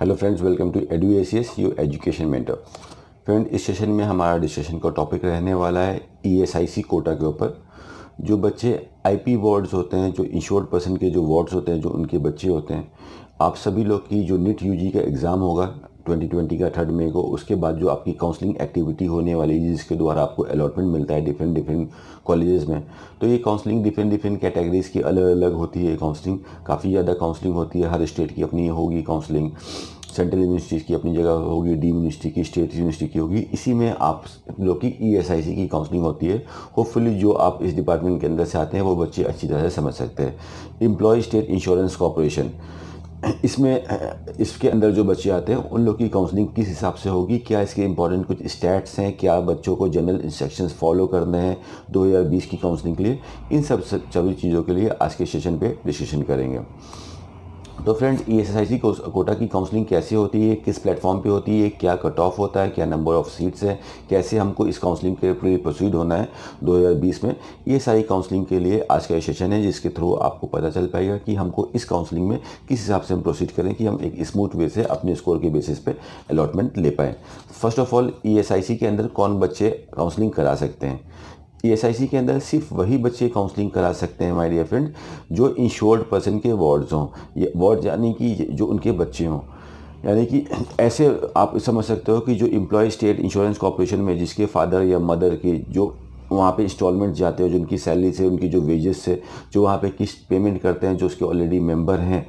hello friends welcome to edu S S U education mentor friend इस session में हमारा discussion का topic रहने वाला है ई e कोटा के ऊपर जो बच्चे आईपी वार्ड्स होते हैं जो इंश्योर्ड पर्सन के जो वार्ड्स होते हैं जो उनके बच्चे होते हैं आप सभी लोग की जो नीट यूजी का एग्ज़ाम होगा 2020 का थर्ड मे को उसके बाद जो आपकी काउंसलिंग एक्टिविटी होने वाली है जिसके द्वारा आपको अलॉटमेंट मिलता है डिफरेंट डिफरेंट कॉलेजेस में तो ये काउंसलिंग डिफरेंट डिफरेंट कैटेगरीज़ की अलग अलग होती है काउंसलिंग काफ़ी ज़्यादा काउंसलिंग होती है हर स्टेट की अपनी होगी काउंसलिंग सेंट्रल यूनिवर्सिटीज़ की अपनी जगह होगी डी यूनिवर्सिटी की स्टेट यूनिवर्सिटी की होगी इसी में आप लोग की ई एस आई सी की काउंसलिंग होती है होपफुली जो आप इस डिपार्टमेंट के अंदर से आते हैं वो बच्चे अच्छी तरह से समझ सकते हैं इम्प्लॉय स्टेट इंश्योरेंस कॉरपोरेशन इसमें इसके अंदर जो बच्चे आते हैं उन लोग की काउंसलिंग किस हिसाब से होगी क्या इसके इंपॉर्टेंट कुछ स्टैट्स हैं क्या बच्चों को जनरल इंस्ट्रक्शंस फॉलो करने हैं 2020 की काउंसलिंग के लिए इन सब सभी चीज़ों के लिए आज के सेशन पे डिस्कशन करेंगे तो friend E S S quota की काउंसलिंग कैसे होती है किस प्लेटफॉर्म पे होती है क्या कट ऑफ होता है क्या नंबर ऑफ़ सीट्स है कैसे हमको इस काउंसलिंग के लिए प्रोसीड होना है 2020 में ये सारी काउंसलिंग के लिए आज का सेशन है जिसके थ्रू आपको पता चल पाएगा कि हमको इस काउंसलिंग में किस हिसाब से हम प्रोसीड करें कि हम एक स्मूथ वे से अपने स्कोर के बेसिस पे अलॉटमेंट ले पाएँ फर्स्ट ऑफ ऑल ई के अंदर कौन बच्चे काउंसलिंग करा सकते हैं कि सी के अंदर सिर्फ वही बच्चे काउंसलिंग करा सकते हैं हमारे डियर फ्रेंड जो इंश्योर्ड पर्सन के वार्ड्स हों वार्ड यानी कि जो उनके बच्चे हों यानी कि ऐसे आप समझ सकते हो कि जो इम्प्लॉय स्टेट इंश्योरेंस कॉरपोरेशन में जिसके फादर या मदर के जो वहाँ पे इंस्टॉलमेंट जाते हैं जो उनकी सैलरी से उनकी जो वेजेस से जो वहाँ पे किस्त पेमेंट करते हैं जो उसके ऑलरेडी मेंबर हैं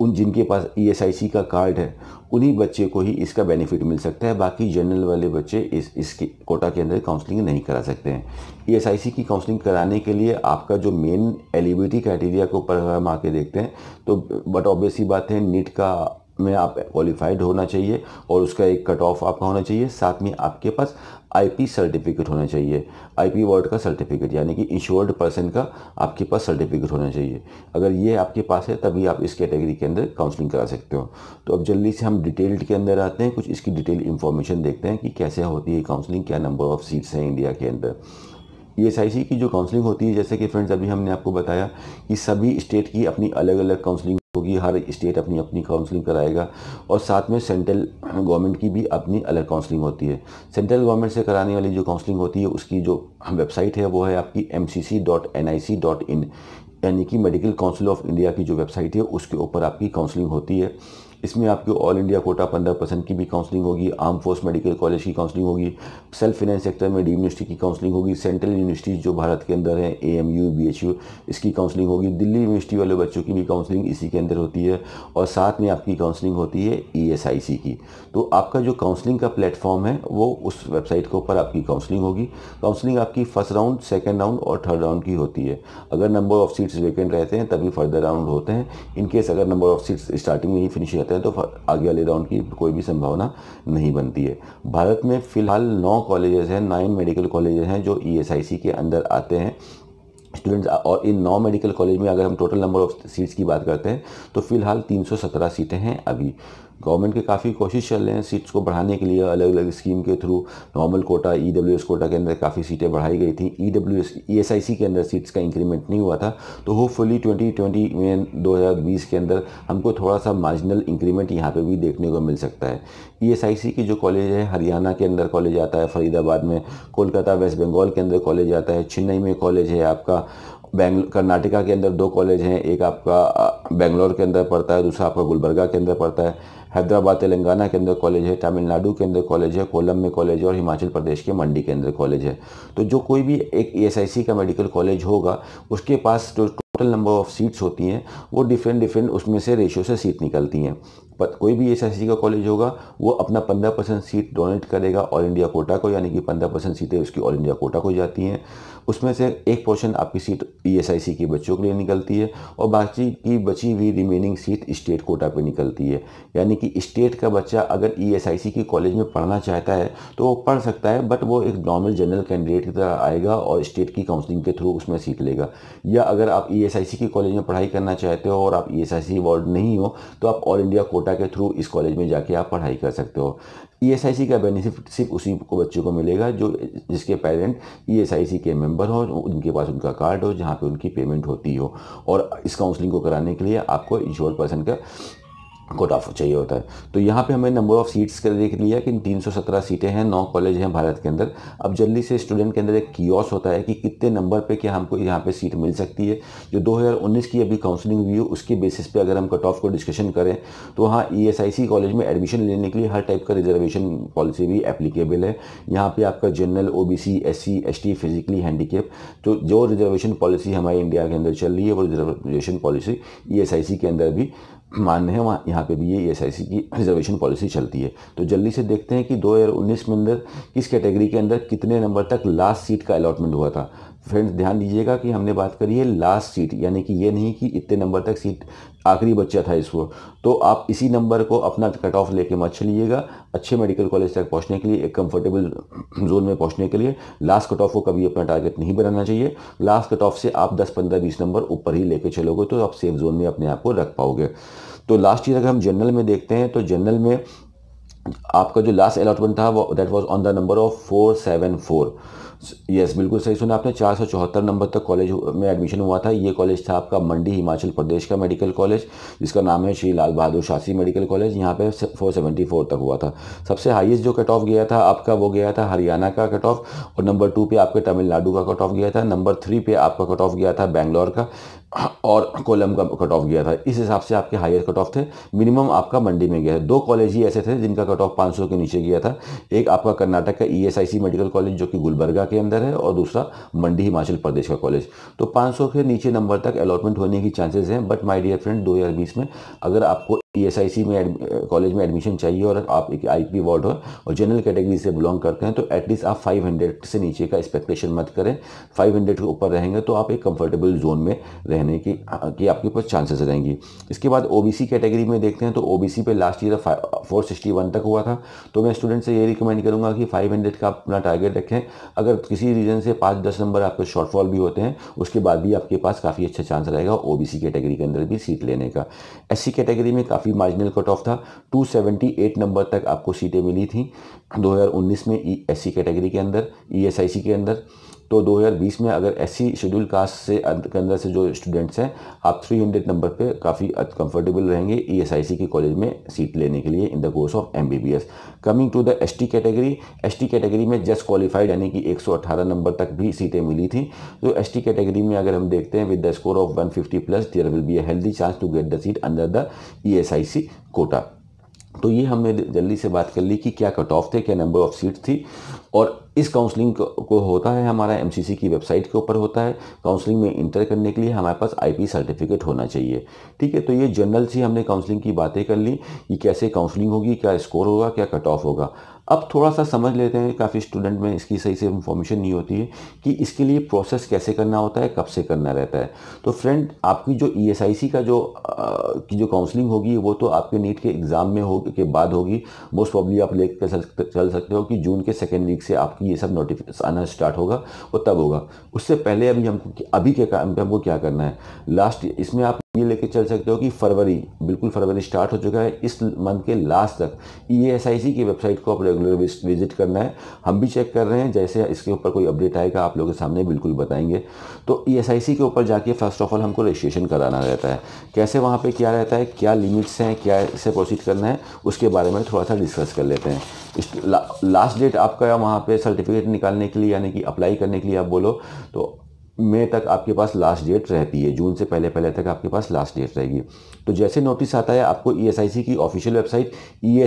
उन जिनके पास ईएसआईसी e का कार्ड है उन्हीं बच्चे को ही इसका बेनिफिट मिल सकता है बाकी जनरल वाले बच्चे इस इसके कोटा के अंदर काउंसलिंग नहीं करा सकते हैं ई e की काउंसलिंग कराने के लिए आपका जो मेन एलिबिलिटी क्राइटेरिया को ऊपर हम आके देखते हैं तो बट ऑब्वियसली बात है नीट का में आप क्वालिफाइड होना चाहिए और उसका एक कट ऑफ आपका होना चाहिए साथ में आपके पास आईपी सर्टिफिकेट होना चाहिए आईपी वार्ड का सर्टिफिकेट यानी कि इंश्योर्ड पर्सन का आपके पास सर्टिफिकेट होना चाहिए अगर ये आपके पास है तभी आप इस कैटेगरी के अंदर काउंसलिंग करा सकते हो तो अब जल्दी से हम डिटेल्ड के अंदर आते हैं कुछ इसकी डिटेल इन्फॉर्मेशन देखते हैं कि कैसे होती है काउंसलिंग क्या नंबर ऑफ़ सीट्स हैं इंडिया के अंदर ई एस आई सी की जो काउंसलिंग होती है जैसे कि फ्रेंड्स अभी हमने आपको बताया कि सभी स्टेट की अपनी अलग अलग काउंसलिंग होगी हर स्टेट अपनी अपनी काउंसलिंग कराएगा और साथ में सेंट्रल गवर्नमेंट की भी अपनी अलग काउंसलिंग होती है सेंट्रल गवर्नमेंट से कराने वाली जो काउंसलिंग होती है उसकी जो वेबसाइट है वो है आपकी एम यानी कि मेडिकल काउंसिल ऑफ इंडिया की जो वेबसाइट है उसके ऊपर आपकी काउंसलिंग होती है इसमें आपकी ऑल इंडिया कोटा पंद्रह परसेंट की भी काउंसलिंग होगी आर्म फोर्स मेडिकल कॉलेज की काउंसलिंग होगी सेल्फ फाइनेंस सेक्टर में डी यूनिवर्सिटी की काउंसलिंग होगी सेंट्रल यूनिवर्सिटीज़ जो भारत के अंदर हैं A M U B H U इसकी काउंसलिंग होगी दिल्ली यूनिवर्सिटी वाले बच्चों की भी काउंसलिंग इसी के अंदर होती है और साथ में आपकी काउंसलिंग होती है ई एस आई सी की तो आपका जो काउंसलिंग का प्लेटफॉर्म है वो उस वेबसाइट के ऊपर आपकी काउंसलिंग होगी काउंसलिंग आपकी फर्स्ट राउंड सेकेंड राउंड और थर्ड राउंड की होती है अगर नंबर ऑफ सीट्स वेकेंट रहते हैं तभी फर्दर राउंड होते हैं इनकेस अगर नंबर ऑफ सीट्स स्टार्टिंग में ही फिनिश रहता है करते हैं तो आगे वाले राउंड की कोई भी संभावना नहीं बनती है भारत में फ़िलहाल नौ कॉलेजेस हैं नाइन मेडिकल कॉलेजेस हैं जो ई e के अंदर आते हैं स्टूडेंट्स और इन नौ मेडिकल कॉलेज में अगर हम टोटल नंबर ऑफ सीट्स की बात करते हैं तो फिलहाल 317 सीटें हैं अभी गवर्नमेंट के काफ़ी कोशिश चल रहे हैं सीट्स को बढ़ाने के लिए अलग अलग स्कीम के through normal quota E W S quota के अंदर काफ़ी सीटें बढ़ाई गई थी E W S E S I C के अंदर सीट्स का इंक्रीमेंट नहीं हुआ था तो होपफुली ट्वेंटी ट्वेंटी में दो हज़ार बीस के अंदर हमको थोड़ा सा मार्जिनल इंक्रीमेंट यहाँ पर भी देखने को मिल सकता है ई एस आई सी की जो कॉलेज है हरियाणा के अंदर कॉलेज आता है फरीदाबाद में कोलकाता वेस्ट बंगाल के अंदर कॉलेज आता है चेन्नई में कॉलेज है आपका बैंग कर्नाटका के अंदर दो कॉलेज हैं एक आपका बेंगलोर के अंदर पड़ता है दूसरा आपका गुलबर्गा के अंदर पड़ता है हैदराबाद तेलंगाना के अंदर कॉलेज है तमिलनाडु के अंदर कॉलेज है कोलम में कॉलेज है और हिमाचल प्रदेश के मंडी के अंदर कॉलेज है तो जो कोई भी एक ई e का मेडिकल कॉलेज होगा उसके पास जो टोटल नंबर ऑफ़ सीट्स होती हैं वो डिफरेंट डिफरेंट उसमें से रेशियो से सीट निकलती हैं पर कोई भी एस e का कॉलेज होगा वो अपना पंद्रह परसेंट सीट डोनेट करेगा ऑल इंडिया कोटा को यानी कि पंद्रह परसेंट सीटें उसकी ऑल इंडिया कोटा को जाती हैं उसमें से एक पोर्शन आपकी सीट ईएसआईसी के बच्चों के लिए निकलती है और बाकी की बची हुई रिमेनिंग सीट स्टेट कोटा पे निकलती है यानी कि स्टेट का बच्चा अगर ईएसआईसी के कॉलेज में पढ़ना चाहता है तो वो पढ़ सकता है बट वो एक नॉर्मल जनरल कैंडिडेट की तरह आएगा और स्टेट की काउंसलिंग के थ्रू उसमें सीट लेगा या अगर आप ई के कॉलेज में पढ़ाई करना चाहते हो और आप ई e वार्ड नहीं हो तो आप ऑल इंडिया कोटा के थ्रू इस कॉलेज में जाके आप पढ़ाई कर सकते हो ईएसआईसी e का बेनिफिट सिर्फ उसी को बच्चे को मिलेगा जो जिसके पेरेंट ईएसआईसी e के मेंबर हो उनके पास उनका कार्ड हो जहाँ पे उनकी पेमेंट होती हो और इस काउंसलिंग को कराने के लिए आपको इंश्योर पर्सन का को ऑफ चाहिए होता है तो यहाँ पे हमें नंबर ऑफ़ सीट्स का देख लिया कि 317 सीटें हैं नौ कॉलेज हैं भारत के अंदर अब जल्दी से स्टूडेंट के अंदर एक कियोस होता है कि कितने नंबर पे क्या हमको यहाँ पे सीट मिल सकती है जो 2019 की अभी काउंसलिंग हुई है उसके बेसिस पे अगर हम कट ऑफ को डिस्कशन करें तो वहाँ ई e कॉलेज में एडमिशन लेने के लिए हर टाइप का रिजर्वेशन पॉलिसी भी एप्लीकेबल है यहाँ पर आपका general O B C S C S T physically handicap तो जो रिजर्वेशन पॉलिसी हमारे इंडिया के अंदर चल रही है वो रिजर्वेशन पॉलिसी ई के अंदर भी मान्य है वहाँ यहाँ पे भी ये एस e की रिजर्वेशन पॉलिसी चलती है तो जल्दी से देखते हैं कि दो हज़ार उन्नीस में अंदर किस कैटेगरी के अंदर कितने नंबर तक लास्ट सीट का अलाटमेंट हुआ था फ्रेंड्स ध्यान दीजिएगा कि हमने बात करी है लास्ट सीट यानी कि ये नहीं कि इतने नंबर तक सीट आखिरी बच्चा था इसको तो आप इसी नंबर को अपना कट ऑफ लेके मत चलिएगा अच्छे मेडिकल कॉलेज तक पहुंचने के लिए एक कंफर्टेबल जोन में पहुंचने के लिए लास्ट कट ऑफ को कभी अपना टारगेट नहीं बनाना चाहिए लास्ट कट ऑफ से आप 10 15 20 नंबर ऊपर ही लेके चलोगे तो आप सेफ जोन में अपने आप को रख पाओगे तो लास्ट ईयर अगर हम जनरल में देखते हैं तो जनरल में आपका जो लास्ट अलॉटमेंट था वो that was on the number of four seven four yes बिल्कुल सही सुना आपने चार सौ चौहत्तर नंबर तक कॉलेज में एडमिशन हुआ था ये कॉलेज था आपका मंडी हिमाचल प्रदेश का मेडिकल कॉलेज जिसका नाम है श्री लाल बहादुर शास्त्री मेडिकल कॉलेज यहाँ पे 474 तक हुआ था सबसे हाईएस्ट जो कट ऑफ गया था आपका वो गया था हरियाणा का कट ऑफ और नंबर टू पे आपके तमिलनाडु का कट ऑफ गया था नंबर थ्री पे आपका कट ऑफ गया था बैंगलोर का हाँ, और कोलम का कट ऑफ गया था इस हिसाब से आपके हायर कट ऑफ थे मिनिमम आपका मंडी में गया है दो कॉलेज ही ऐसे थे जिनका कट ऑफ पाँच के नीचे गया था एक आपका कर्नाटक का ईएसआईसी मेडिकल कॉलेज जो कि गुलबर्गा के अंदर है और दूसरा मंडी हिमाचल प्रदेश का कॉलेज तो 500 के नीचे नंबर तक अलॉटमेंट होने की चांसेज हैं बट माई डियर फ्रेंड दो में अगर आपको ई में कॉलेज में एडमिशन चाहिए और आप एक आई पी वार्ड हो और जनरल कैटेगरी से बिलोंग करते हैं तो एटलीस्ट आप 500 से नीचे का एक्सपेक्टेशन मत करें 500 के ऊपर रहेंगे तो आप एक कंफर्टेबल जोन में रहने की कि आपके पास चांसेस रहेंगी इसके बाद ओ कैटेगरी में देखते हैं तो ओ बी पे लास्ट ईयर फोर तक हुआ था तो मैं स्टूडेंट से ये रिकमेंड करूँगा कि फाइव का अपना टारगेट रखें अगर किसी रीज़न से पाँच दस नंबर आपके शॉर्टफॉल भी होते हैं उसके बाद भी आपके पास काफ़ी अच्छा चांस रहेगा ओ कैटेगरी के अंदर भी सीट लेने का एस कैटेगरी में काफ़ी काफ़ी मार्जिनल कट ऑफ था 278 नंबर तक आपको सीटें मिली थी 2019 में ई एस कैटेगरी के अंदर ई e के अंदर तो 2020 में अगर ऐसी शेड्यूल कास्ट से के अंदर से जो स्टूडेंट्स हैं आप 300 नंबर पे काफ़ी कंफर्टेबल रहेंगे ईएसआईसी e के कॉलेज में सीट लेने के लिए in the course of MBBS coming to the ST category ST category में जस्ट क्वालिफाइड यानी कि 118 नंबर तक भी सीटें मिली थी तो एस कैटेगरी में अगर हम देखते हैं with the score of one plus there will be a healthy chance to get the seat under the E quota तो ये हमने जल्दी से बात कर ली कि क्या कट ऑफ थे क्या नंबर ऑफ सीट थी और इस काउंसलिंग को होता है हमारा एमसीसी की वेबसाइट के ऊपर होता है काउंसलिंग में इंटर करने के लिए हमारे पास आईपी सर्टिफिकेट होना चाहिए ठीक है तो ये जनरल सी हमने काउंसलिंग की बातें कर ली कि कैसे काउंसलिंग होगी क्या स्कोर होगा क्या कट ऑफ होगा अब थोड़ा सा समझ लेते हैं काफ़ी स्टूडेंट में इसकी सही से इन्फॉर्मेशन नहीं होती है कि इसके लिए प्रोसेस कैसे करना होता है कब से करना रहता है तो फ्रेंड आपकी जो ई e का जो आ, की जो काउंसलिंग होगी वो तो आपके नीट के एग्ज़ाम में हो के बाद होगी मोस्ट प्रॉब्ली आप ले कर चल सकते हो कि जून के सेकेंड वीक से आपकी ये सब नोटिफिकेशन आना स्टार्ट होगा वो तब होगा उससे पहले अभी हमको अभी के काम पर हमको क्या करना है लास्ट इसमें आप ये लेके चल सकते हो कि फरवरी बिल्कुल फरवरी स्टार्ट हो चुका है इस मंथ के लास्ट तक ई एस आई सी की वेबसाइट को आप रेगुलर विजिट करना है हम भी चेक कर रहे हैं जैसे इसके ऊपर कोई अपडेट आएगा आप लोगों के सामने बिल्कुल बताएंगे तो ई एस आई सी के ऊपर जाके फर्स्ट ऑफ ऑल हमको रजिस्ट्रेशन कराना रहता है कैसे वहाँ पर क्या रहता है क्या लिमिट्स हैं क्या इसे प्रोसीड करना है उसके बारे में थोड़ा सा डिस्कस कर लेते हैं इस ला, लास्ट डेट आपका वहाँ पर सर्टिफिकेट निकालने के लिए यानी कि अप्लाई करने के लिए आप बोलो तो मई तक आपके पास लास्ट डेट रहती है जून से पहले पहले तक आपके पास लास्ट डेट रहेगी तो जैसे नोटिस आता है आपको ई e की ऑफिशियल वेबसाइट ई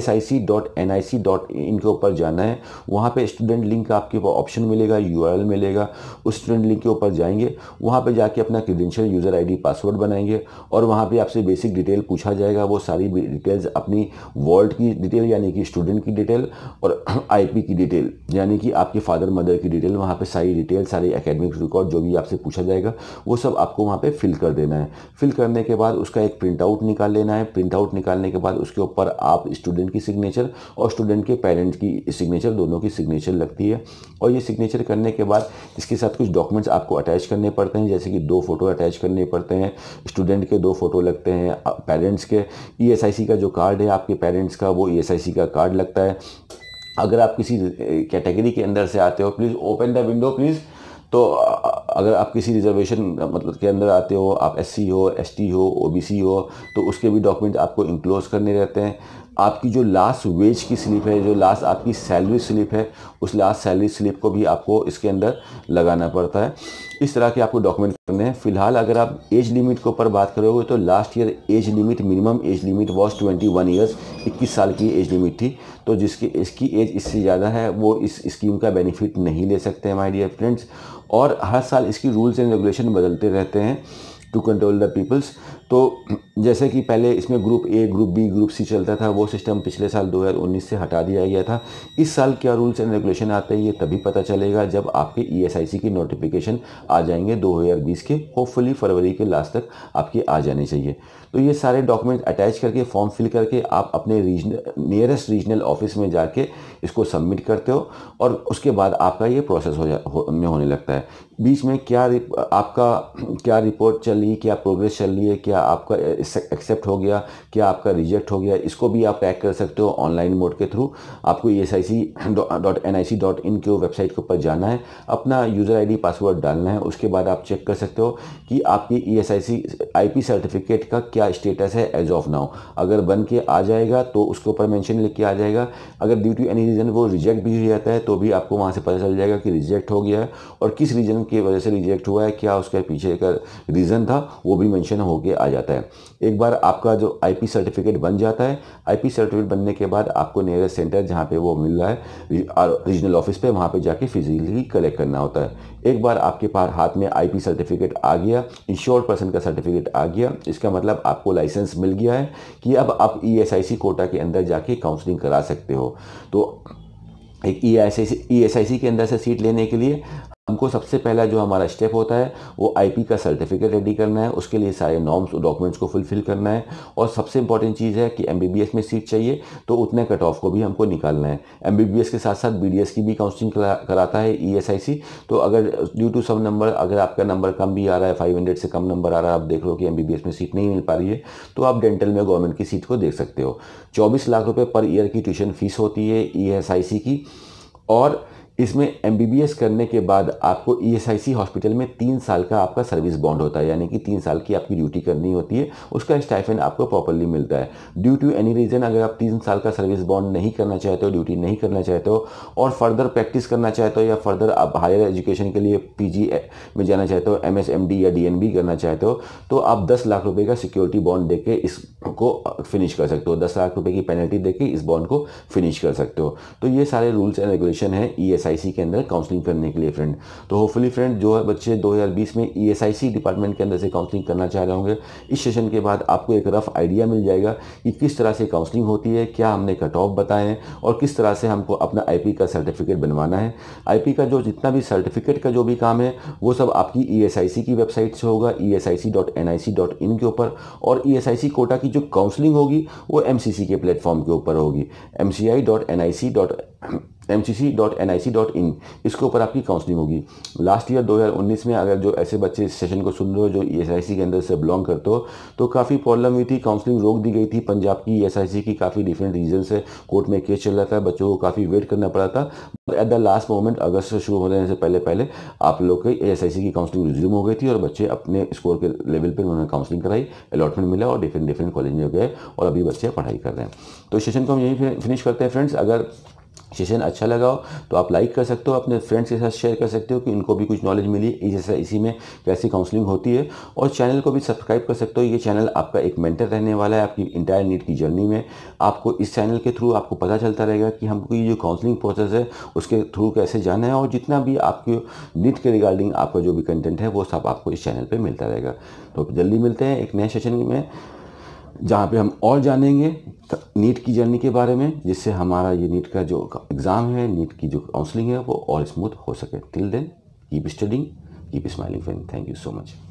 के ऊपर जाना है वहाँ पे स्टूडेंट लिंक का आपके ऑप्शन मिलेगा यू मिलेगा उस स्टूडेंट लिंक के ऊपर जाएंगे वहाँ पे जाके अपना क्रीडेंशियल यूज़र आईडी पासवर्ड बनाएंगे और वहाँ पे आपसे बेसिक डिटेल पूछा जाएगा वो सारी डिटेल्स अपनी वॉल्ट की डिटेल यानी कि स्टूडेंट की डिटेल और आईपी की डिटेल यानी कि आपके फादर मदर की डिटेल वहाँ पे सारी डिटेल सारे एकेडमिक रिकॉर्ड जो भी आपसे पूछा जाएगा वो सब आपको वहाँ पे फिल कर देना है फिल करने के बाद उसका एक प्रिंट आउट निकाल लेना है प्रिंट आउट निकालने के बाद उसके ऊपर आप स्टूडेंट की सिग्नेचर और स्टूडेंट के पेरेंट्स की सिग्नेचर दोनों की सिग्नेचर लगती है और ये सिग्नेचर करने के बाद इसके साथ कुछ डॉक्यूमेंट्स आपको अटैच करने पड़ते हैं जैसे कि दो फोटो अटैच करने पड़ते हैं स्टूडेंट के दो फोटो लगते हैं पेरेंट्स के ई e का जो कार्ड है आपके पेरेंट्स का वो ई e का कार्ड लगता है अगर आप किसी कैटेगरी के अंदर से आते हो please open the window please तो अगर आप किसी रिजर्वेशन मतलब के अंदर आते हो आप एस हो एस हो ओ हो तो उसके भी डॉक्यूमेंट आपको इंक्लोज करने रहते हैं आपकी जो लास्ट वेज की स्लिप है जो लास्ट आपकी सैलरी स्लिप है उस लास्ट सैलरी स्लिप को भी आपको इसके अंदर लगाना पड़ता है इस तरह के आपको डॉक्यूमेंट करने हैं फिलहाल अगर आप एज लिमिट के ऊपर बात करोगे तो last year age limit minimum age limit was twenty one years इक्कीस साल की एज लिमिट थी तो जिसकी इसकी एज इससे ज़्यादा है वो इस स्कीम का बेनिफिट नहीं ले सकते हैं माई डियर फ्रेंड्स और हर साल इसकी रूल्स एंड रेगुलेशन बदलते रहते हैं टू कंट्रोल द पीपल्स तो जैसे कि पहले इसमें group A group B group C चलता था वो सिस्टम पिछले साल 2019 से हटा दिया गया था इस साल क्या रूल्स एंड रेगुलेशन आते हैं ये तभी पता चलेगा जब आपके ई e की नोटिफिकेशन आ जाएंगे 2020 के होपफुली फरवरी के लास्ट तक आपके आ जाने चाहिए तो ये सारे डॉक्यूमेंट अटैच करके फॉर्म फिल करके आप अपने रीजनल नियरेस्ट रीजनल ऑफिस में जाके इसको सबमिट करते हो और उसके बाद आपका ये प्रोसेस हो जा हो, में होने लगता है बीच में क्या आपका क्या रिपोर्ट चल रही है क्या प्रोग्रेस चल रही है क्या आपका एक्सेप्ट हो गया क्या आपका रिजेक्ट हो गया इसको भी आप ट्रैक कर सकते हो ऑनलाइन मोड के थ्रू आपको E S I C dot N I C dot in के वेबसाइट के ऊपर जाना है अपना यूज़र आई डी पासवर्ड डालना है उसके बाद आप चेक कर सकते हो कि आपकी E S I C I P certificate का क्या स्टेटस है एज ऑफ नाउ अगर बन के आ जाएगा तो उसके ऊपर मैंशन लिख के आ जाएगा अगर ड्यू टू एनी रीज़न वो रिजेक्ट भी हो जाता है तो भी आपको वहाँ से पता चल जाएगा कि रिजेक्ट हो गया है और किस रीज़न की वजह से रिजेक्ट हुआ है क्या उसके पीछे का रीज़न था वो भी मेंशन होके आ जाता है एक बार आपका जो आईपी सर्टिफिकेट बन जाता है आईपी सर्टिफिकेट बनने के बाद आपको नियरेस्ट सेंटर जहाँ पे वो मिल रहा है रीजनल ऑफिस पे वहाँ पे जाके फिजिकली कलेक्ट करना होता है एक बार आपके पास हाथ में आईपी सर्टिफिकेट आ गया इंश्योर्ड पर्सन का सर्टिफिकेट आ गया इसका मतलब आपको लाइसेंस मिल गया है कि अब आप ई e कोटा के अंदर जाके काउंसलिंग करा सकते हो तो एक E S E S I C के अंदर से सीट लेने के लिए हमको सबसे पहला जो हमारा स्टेप होता है वो आईपी का सर्टिफिकेट रेडी करना है उसके लिए सारे नॉर्म्स और डॉक्यूमेंट्स को फुलफिल करना है और सबसे इंपॉर्टेंट चीज़ है कि एमबीबीएस में सीट चाहिए तो उतने कट ऑफ को भी हमको निकालना है एमबीबीएस के साथ साथ बीडीएस की भी काउंसलिंग कराता है ईएसआईसी e तो अगर ड्यू टू सम नंबर अगर आपका नंबर कम भी आ रहा है फाइव से कम नंबर आ रहा है आप देख रहे हो कि एम में सीट नहीं मिल पा रही है तो आप डेंटल में गवर्नमेंट की सीट को देख सकते हो चौबीस लाख रुपये पर ईयर की ट्यूशन फीस होती है ई e की और इसमें एम करने के बाद आपको ई e हॉस्पिटल में तीन साल का आपका सर्विस बॉन्ड होता है यानी कि तीन साल की आपकी ड्यूटी करनी होती है उसका स्टाइफेंड आपको प्रॉपरली मिलता है ड्यू टू एनी रीज़न अगर आप तीन साल का सर्विस बॉन्ड नहीं करना चाहते हो ड्यूटी नहीं करना चाहते हो और फर्दर प्रैक्टिस करना चाहते हो या फर्दर आप हायर एजुकेशन के लिए पी में जाना चाहते हो एम या डी करना चाहते हो तो आप दस लाख रुपये का सिक्योरिटी बॉन्ड दे इसको फिनिश कर सकते हो दस लाख रुपये की पेनल्टी दे इस बॉन्ड को फिनिश कर सकते हो तो ये सारे रूल्स एंड रेगुलेशन है ई ईएसआईसी e के अंदर काउंसलिंग करने के लिए फ्रेंड तो होपफुली फ्रेंड जो है बच्चे 2020 में ईएसआईसी e डिपार्टमेंट के अंदर से काउंसलिंग करना चाह रहे होंगे इस सेशन के बाद आपको एक रफ आइडिया मिल जाएगा कि किस तरह से काउंसलिंग होती है क्या हमने कट ऑफ बताए हैं और किस तरह से हमको अपना आई का सर्टिफिकेट बनवाना है आई का जो जितना भी सर्टिफिकेट का जो भी काम है वो सब आपकी ई e की वेबसाइट से होगा ई के ऊपर और ई कोटा की जो काउंसलिंग होगी वो एम के प्लेटफॉर्म के ऊपर होगी एम एम इन इसके ऊपर आपकी काउंसलिंग होगी लास्ट ईयर 2019 में अगर जो ऐसे बच्चे इस सेशन को सुन रहे हो जो ई e के अंदर से बिलोंग करते हो तो काफ़ी प्रॉब्लम हुई थी काउंसलिंग रोक दी गई थी पंजाब की ई e की काफ़ी डिफरेंट रीजन से कोर्ट में केस चल रहा था बच्चों को काफ़ी वेट करना पड़ा था एट द लास्ट मोमेंट अगस्त से शुरू होने से पहले पहले आप लोग के ए e की काउंसलिंग रिज्यूम हो गई थी और बच्चे अपने स्कोर के लेवल पर उन्होंने काउंसलिंग कराई अलॉटमेंट मिला और डिफरेंट डिफरेंट कॉलेज में गए और अभी बच्चे पढ़ाई कर रहे हैं तो सेशन को हम यहीं फिनिश करते हैं फ्रेंड्स अगर सेशन अच्छा लगा हो तो आप लाइक कर सकते हो अपने फ्रेंड्स के साथ शेयर कर सकते हो कि इनको भी कुछ नॉलेज मिली जैसा इसी में कैसी काउंसलिंग होती है और चैनल को भी सब्सक्राइब कर सकते हो ये चैनल आपका एक मेंटर रहने वाला है आपकी इंटायर नीट की जर्नी में आपको इस चैनल के थ्रू आपको पता चलता रहेगा कि हमको ये जो काउंसलिंग प्रोसेस है उसके थ्रू कैसे जाना है और जितना भी आपके नीट के रिगार्डिंग आपका जो भी कंटेंट है वो सब आपको इस चैनल पर मिलता रहेगा तो जल्दी मिलते हैं एक नए सेशन में जहाँ पे हम और जानेंगे नीट की जर्नी के बारे में जिससे हमारा ये नीट का जो एग्ज़ाम है नीट की जो काउंसलिंग है वो और स्मूथ हो सके till then keep studying keep smiling friend thank you so much